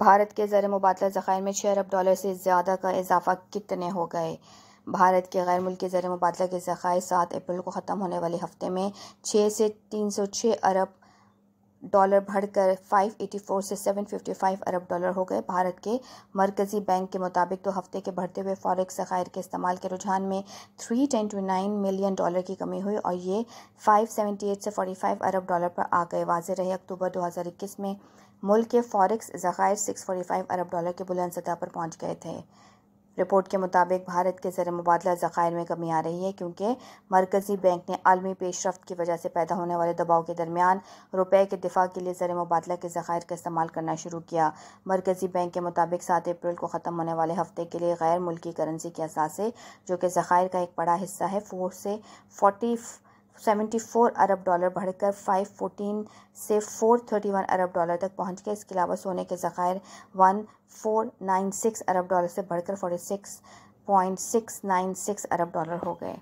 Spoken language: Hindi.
भारत के ज़र मुबादला ज़ख़ायर में छः अरब डॉलर से ज़्यादा का इजाफा कितने हो गए भारत के गैर मुल्की ज़र मुबादला के ज़ख़ायर सात अप्रैल को ख़त्म होने वाले हफ्ते में छः से तीन सौ छः अरब डॉलर बढ़कर 584 से 755 अरब डॉलर हो गए भारत के मरकज़ी बैंक के मुताबिक तो हफ्ते के बढ़ते हुए फॉरेक्स ज़खायर के इस्तेमाल के रुझान में नाइन मिलियन डॉलर की कमी हुई और ये 578 से 45 अरब डॉलर पर आ गए वाजे रहे अक्टूबर 2021 में मुल्क के फॉरेक्स ज़खायर 645 अरब डॉलर के बुलंद सतह पर पहुँच गए थे रिपोर्ट के मुताबिक भारत के ज़र मुबादला ज़खायर में कमी आ रही है क्योंकि मरकज़ी बैंक ने आलमी पेशरफ की वजह से पैदा होने वाले दबाव के दरमियान रुपए के दिफा के लिए ज़र मुबादला के ज़खायर का इस्तेमाल करना शुरू किया मरकज़ी बैंक के मुताबिक सात अप्रैल को ख़त्म होने वाले हफ्ते के लिए गैर मुल्की करेंसी के असासे जो कि ज़खायर का एक बड़ा हिस्सा है फोर से फोर्टी 74 अरब डॉलर बढ़कर 514 से 431 अरब डॉलर तक पहुंच गए इसके अलावा सोने के ज़खायर 1496 अरब डॉलर से बढ़कर 46.696 अरब डॉलर हो गए